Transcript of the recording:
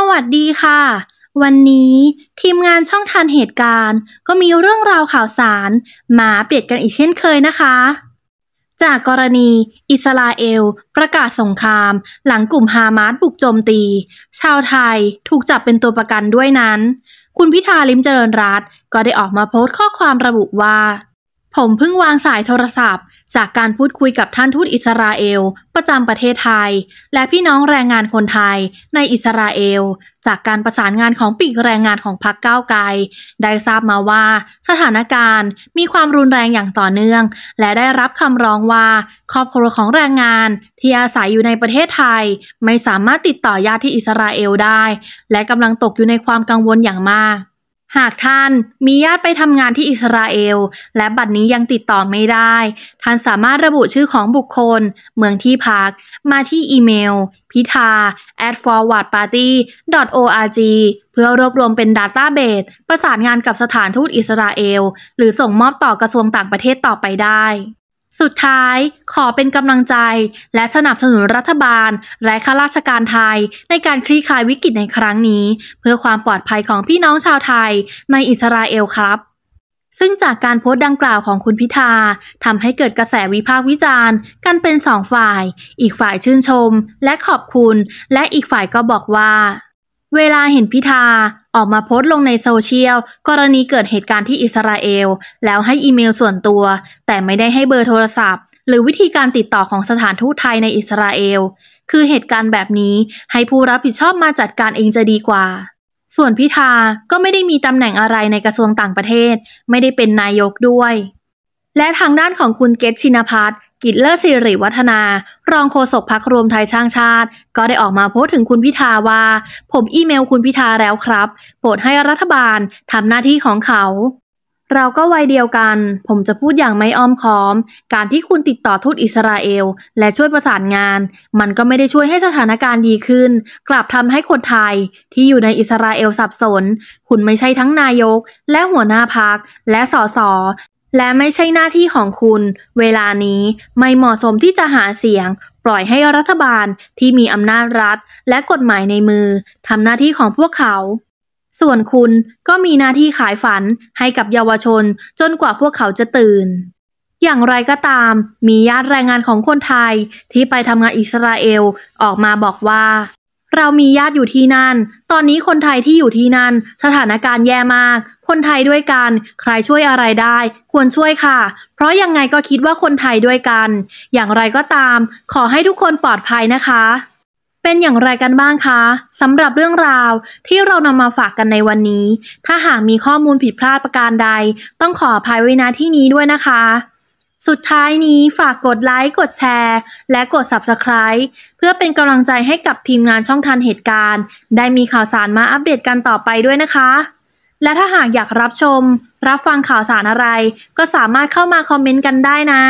สวัสดีค่ะ วันนี้ ทีมงานช่องทันเหตุการณ์ก็มีเรื่องราวข่าวสาร มาเปลี่ยนกันอีกเช่นเคยนะคะ จากกรณี อิสราเอล ประกาศสงคราม หลังกลุ่มฮามาสบุกโจมตี ชาวไทยถูกจับเป็นตัวประกันด้วยนั้น คุณพิธาลิมเจริญรัตก็ได้ออกมาโพสต์ข้อความระบุว่าผมเพิ่งวางสายโทรศัพท์ จากการพูดคุยกับท่านทูตอิสราเอล ประจำประเทศไทย และพี่น้องแรงงานคนไทยในอิสราเอล จากการประสานงานของปีกแรงงานของพรรคก้าวไกลได้ทราบมาว่า สถานการณ์มีความรุนแรงอย่างต่อเนื่อง และได้รับคำร้องว่าครอบครัวของแรงงานที่อาศัยอยู่ในประเทศไทย ไม่สามารถติดต่อญาติที่อิสราเอลได้ และกำลังตกอยู่ในความกังวลอย่างมากหากท่านมีญาติไปทำงานที่อิสราเอล และบัตรนี้ยังติดต่อไม่ได้ ท่านสามารถระบุชื่อของบุคคล เมืองที่พักมาที่อีเมลพิธา at forwardparty.org เพื่อรวบรวมเป็นดาต้าเบสประสานงานกับสถานทูตอิสราเอล หรือส่งมอบต่อกระทรวงต่างประเทศต่อไปได้สุดท้ายขอเป็นกำลังใจและสนับสนุนรัฐบาล และข้าราชการไทย ในการคลี่คลายวิกฤตในครั้งนี้ เพื่อความปลอดภัยของพี่น้องชาวไทยในอิสราเอลครับ ซึ่งจากการโพสต์ดังกล่าวของคุณพิธาทำให้เกิดกระแสวิพากษ์วิจารณ์ กันเป็นสองฝ่าย อีกฝ่ายชื่นชม และขอบคุณ และอีกฝ่ายก็บอกว่าเวลาเห็นพิธา ออกมาโพสต์ลงในโซเชียลกรณีเกิดเหตุการณ์ที่อิสราเอล แล้วให้อีเมลส่วนตัว แต่ไม่ได้ให้เบอร์โทรศัพท์ หรือวิธีการติดต่อของสถานทูตไทยในอิสราเอล คือเหตุการณ์แบบนี้ให้ผู้รับผิดชอบมาจัดการเองจะดีกว่า ส่วนพิธาก็ไม่ได้มีตำแหน่งอะไรในกระทรวงต่างประเทศ ไม่ได้เป็นนายกด้วย และทางด้านของคุณเกตชินพัฒน์กิตเลอร์สิริวัฒนา รองโฆษกพักรวมไทยสร้างชาติ ก็ได้ออกมาโพสต์ถึงคุณพิธาว่า ผมอีเมลคุณพิธาแล้วครับ โปรดให้รัฐบาลทำหน้าที่ของเขา เราก็วัยเดียวกัน ผมจะพูดอย่างไม่อ้อมค้อม การที่คุณติดต่อทูตอิสราเอล และช่วยประสานงาน มันก็ไม่ได้ช่วยให้สถานการณ์ดีขึ้น กลับทำให้คนไทย ที่อยู่ในอิสราเอลสับสน คุณไม่ใช่ทั้งนายก และหัวหน้าพักและสสและไม่ใช่หน้าที่ของคุณเวลานี้ไม่เหมาะสมที่จะหาเสียง ปล่อยให้รัฐบาลที่มีอำนาจรัฐ และกฎหมายในมือทำหน้าที่ของพวกเขา ส่วนคุณก็มีหน้าที่ขายฝันให้กับเยาวชนจนกว่าพวกเขาจะตื่น อย่างไรก็ตามมีญาติแรงงานของคนไทยที่ไปทำงานอิสราเอลออกมาบอกว่าเรามีญาติอยู่ที่นั่น ตอนนี้คนไทยที่อยู่ที่นั่นสถานการณ์แย่มาก คนไทยด้วยกัน ใครช่วยอะไรได้ควรช่วยค่ะ เพราะยังไงก็คิดว่าคนไทยด้วยกัน อย่างไรก็ตาม ขอให้ทุกคนปลอดภัยนะคะ เป็นอย่างไรกันบ้างคะสำหรับเรื่องราวที่เรานำมาฝากกันในวันนี้ ถ้าหากมีข้อมูลผิดพลาดประการใด ต้องขออภัยไว้ณที่นี้ด้วยนะคะสุดท้ายนี้ฝากกดไลค์กดแชร์และกด Subscribe เพื่อเป็นกำลังใจให้กับทีมงานช่องทันเหตุการณ์ ได้มีข่าวสารมาอัปเดตกันต่อไปด้วยนะคะ และถ้าหากอยากรับชม รับฟังข่าวสารอะไร ก็สามารถเข้ามาคอมเมนต์กันได้นะ